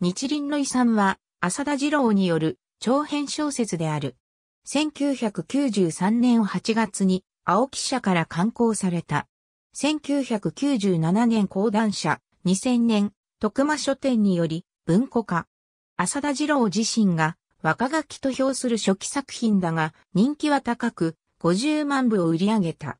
日輪の遺産は、浅田二郎による長編小説である。1993年8月に、青木社から刊行された。1997年講談社、2000年、徳間書店により、文庫化。浅田二郎自身が、若書きと評する初期作品だが、人気は高く、50万部を売り上げた。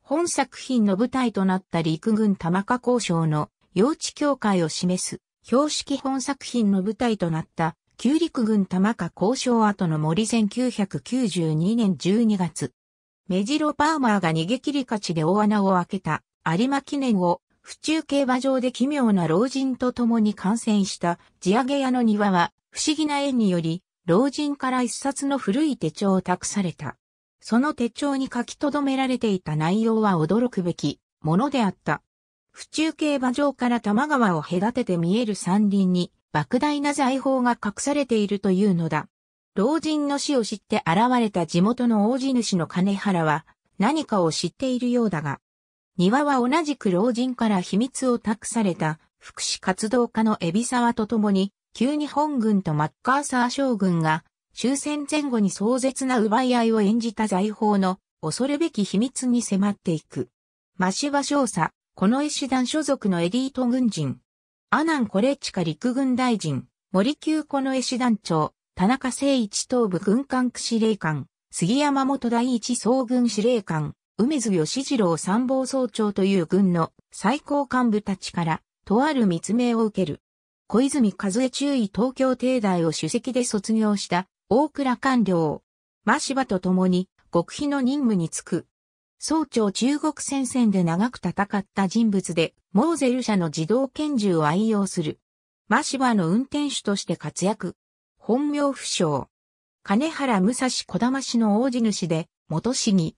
本作品の舞台となった陸軍玉川交渉の、用地協会を示す標識本作品の舞台となった、旧陸軍玉下交渉跡の森1992年12月。メジロ・パーマーが逃げ切り勝ちで大穴を開けた有馬記念を府中競馬場で奇妙な老人と共に観戦した地上げ屋の庭は不思議な縁により老人から一冊の古い手帳を託された。その手帳に書き留められていた内容は驚くべきものであった。府中競馬場から多摩川を隔てて見える山林に、莫大な財宝が隠されているというのだ。老人の死を知って現れた地元の大地主の金原は、何かを知っているようだが、庭は同じく老人から秘密を託された福祉活動家の海老沢と共に、急に本軍とマッカーサー将軍が終戦前後に壮絶な奪い合いを演じた財宝の恐るべき秘密に迫っていく。マシワ少佐、この絵師団所属のエリート軍人。阿南コレチカ陸軍大臣、森久子の絵師団長、田中誠一東部軍管区司令官、杉山元第一総軍司令官、梅津義次郎参謀総長という軍の最高幹部たちから、とある密命を受ける。小泉和恵中尉東京帝大を主席で卒業した大倉官僚、真柴と共に極秘の任務に就く。総長中国戦線で長く戦った人物で、モーゼル社の自動拳銃を愛用する。マシバの運転手として活躍。本名不詳。金原武蔵小玉氏の大地主で、元市議。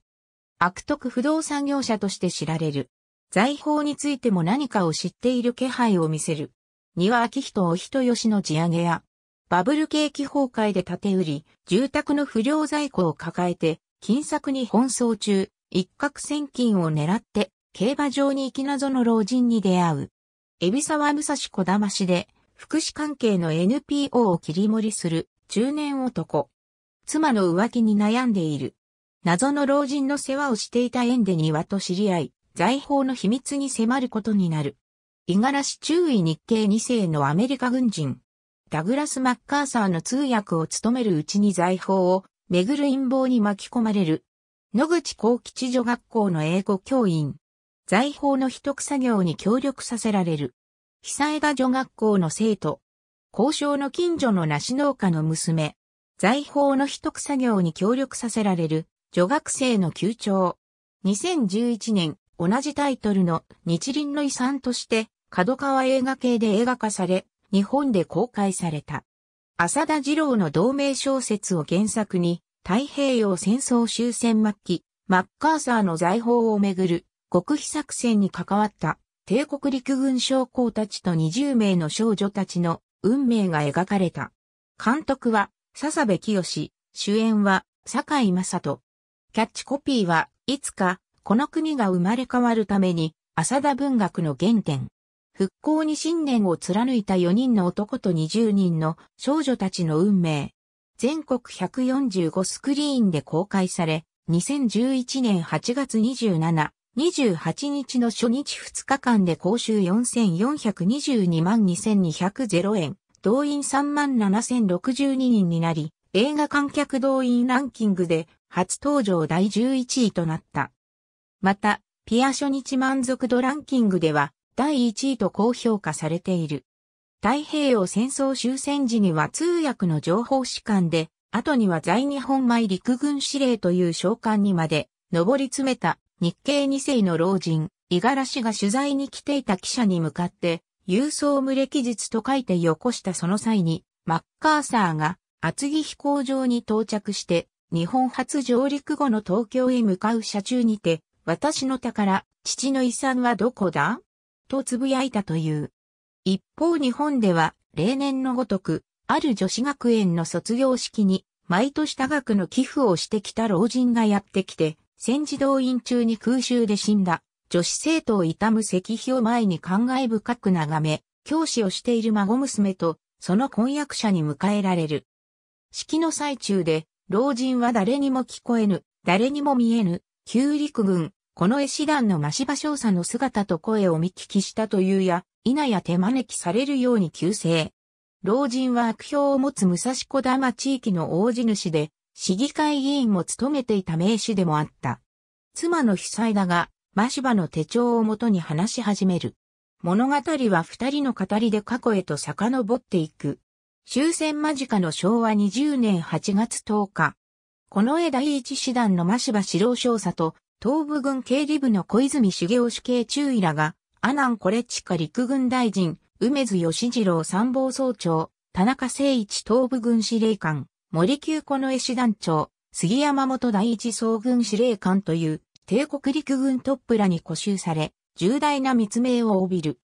悪徳不動産業者として知られる。財宝についても何かを知っている気配を見せる。庭明人お人吉の地上げや、バブル景気崩壊で建て売り、住宅の不良在庫を抱えて、金策に奔走中、一攫千金を狙って競馬場に行き謎の老人に出会う。海老沢武蔵小玉市で福祉関係の NPO を切り盛りする中年男。妻の浮気に悩んでいる。謎の老人の世話をしていた縁で庭と知り合い、財宝の秘密に迫ることになる。五十嵐中尉日系二世のアメリカ軍人。ダグラス・マッカーサーの通訳を務めるうちに財宝を巡る陰謀に巻き込まれる野口幸吉女学校の英語教員。財宝の秘匿作業に協力させられる。久枝女学校の生徒。交渉の近所の梨農家の娘。財宝の秘匿作業に協力させられる。女学生の休長。2011年、同じタイトルの日輪の遺産として、角川映画系で映画化され、日本で公開された。浅田二郎の同名小説を原作に、太平洋戦争終戦末期、マッカーサーの財宝をめぐる極秘作戦に関わった帝国陸軍将校たちと20名の少女たちの運命が描かれた。監督は笹部清、主演は坂井正人。キャッチコピーはいつかこの国が生まれ変わるために浅田文学の原点。復興に信念を貫いた4人の男と20人の少女たちの運命。全国145スクリーンで公開され、2011年8月27、28日の初日2日間で公衆4422万2200円、動員3万7062人になり、映画観客動員ランキングで初登場第11位となった。また、ピア初日満足度ランキングでは第1位と高評価されている。太平洋戦争終戦時には通訳の情報士官で、後には在日本米陸軍司令という召喚にまで上り詰めた日系二世の老人、五十嵐が取材に来ていた記者に向かって、郵送無歴日と書いてよこしたその際に、マッカーサーが厚木飛行場に到着して、日本初上陸後の東京へ向かう車中にて、私の宝、父の遺産はどこだと呟いたという。一方日本では、例年のごとく、ある女子学園の卒業式に、毎年多額の寄付をしてきた老人がやってきて、戦時動員中に空襲で死んだ、女子生徒を悼む石碑を前に感慨深く眺め、教師をしている孫娘と、その婚約者に迎えられる。式の最中で、老人は誰にも聞こえぬ、誰にも見えぬ、旧陸軍、この絵師団の増場少佐の姿と声を見聞きしたというや、稲や手招きされるように急成。老人は悪評を持つ武蔵小玉地域の大地主で、市議会議員も務めていた名士でもあった。妻の被災だが、増場の手帳をもとに話し始める。物語は二人の語りで過去へと遡っていく。終戦間近の昭和20年8月10日。この絵第一師団の増場四郎少佐と東部軍経理部の小泉茂雄主計中尉らが、阿南コレチカ陸軍大臣、梅津義次郎参謀総長、田中誠一東部軍司令官、森久子の絵師団長、杉山元第一総軍司令官という帝国陸軍トップらに固執され、重大な密命を帯びる。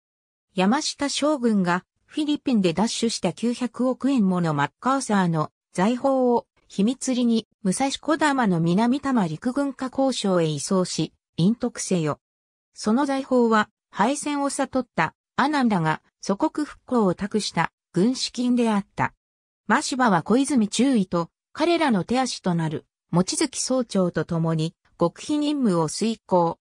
山下将軍がフィリピンで奪取した900億円ものマッカーサーの財宝を秘密裏に武蔵小玉の南多摩陸軍下交渉へ移送し、隠匿せよ。その財宝は敗戦を悟ったアナンが祖国復興を託した軍資金であった。マシバは小泉中尉と彼らの手足となる持月総長と共に極秘任務を遂行。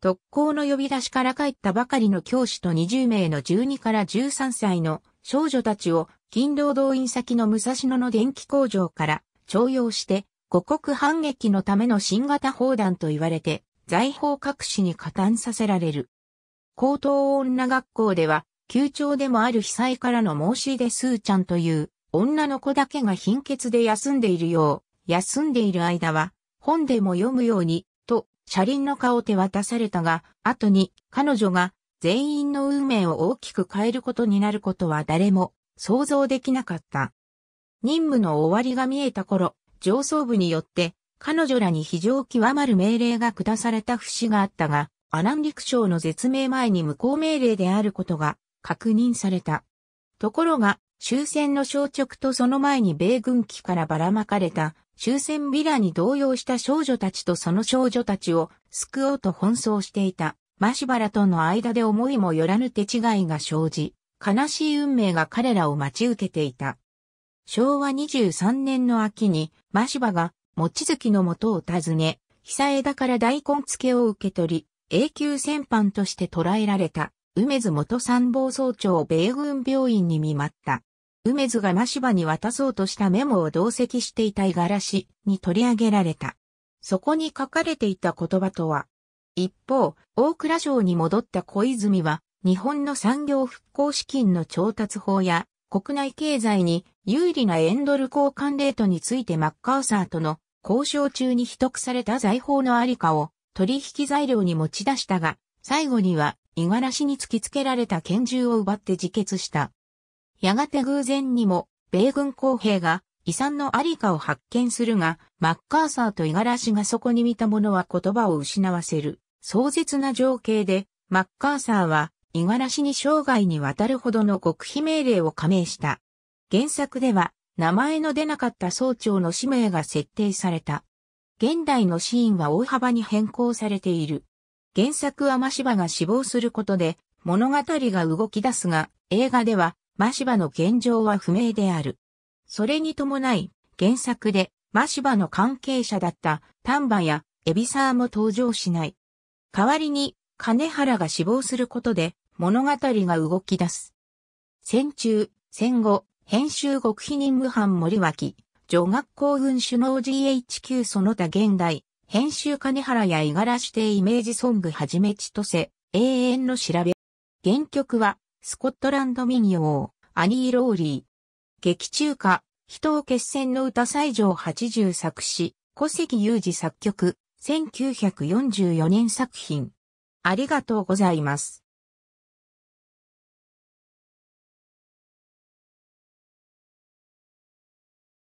特攻の呼び出しから帰ったばかりの教師と20名の12から13歳の少女たちを勤労動員先の武蔵野の電気工場から徴用して、五国反撃のための新型砲弾と言われて、財宝隠しに加担させられる。高等女学校では、旧庁でもある被災からの申し出スーちゃんという、女の子だけが貧血で休んでいるよう、休んでいる間は、本でも読むように、と、車輪の顔手渡されたが、後に、彼女が、全員の運命を大きく変えることになることは誰も想像できなかった。任務の終わりが見えた頃、上層部によって彼女らに非常極まる命令が下された節があったが、阿南陸将の絶命前に無効命令であることが確認された。ところが、終戦の消直とその前に米軍機からばらまかれた終戦ビラに動揺した少女たちとその少女たちを救おうと奔走していたマシバラとの間で思いもよらぬ手違いが生じ、悲しい運命が彼らを待ち受けていた。昭和23年の秋に、真柴が、望月の元を訪ね、久枝から大根付けを受け取り、永久戦犯として捕らえられた、梅津元参謀総長を米軍病院に見舞った。梅津が真柴に渡そうとしたメモを同席していた五十嵐に取り上げられた。そこに書かれていた言葉とは、一方、大蔵省に戻った小泉は、日本の産業復興資金の調達法や、国内経済に有利なエンドル交換レートについてマッカーサーとの交渉中に秘匿された財宝のありかを取引材料に持ち出したが、最後には、イガラシに突きつけられた拳銃を奪って自決した。やがて偶然にも、米軍公兵が遺産のありかを発見するが、マッカーサーとイガラシがそこに見たものは言葉を失わせる。壮絶な情景で、マッカーサーは、イガラシに生涯にわたるほどの極秘命令を加盟した。原作では名前の出なかった総長の使命が設定された。現代のシーンは大幅に変更されている。原作はマシバが死亡することで物語が動き出すが、映画ではマシバの現状は不明である。それに伴い、原作でマシバの関係者だった丹波やエビサーも登場しない。代わりに金原が死亡することで物語が動き出す。戦中、戦後、編集極秘任務班森脇、女学校軍首脳 GHQ その他現代、編集金原や五十嵐亭イメージソングはじめ千歳、永遠の調べ。原曲は、スコットランド民謡、アニー・ローリー。劇中歌、人を決戦の歌最上80作詞、古関雄二作曲、1944年作品。ありがとうございます。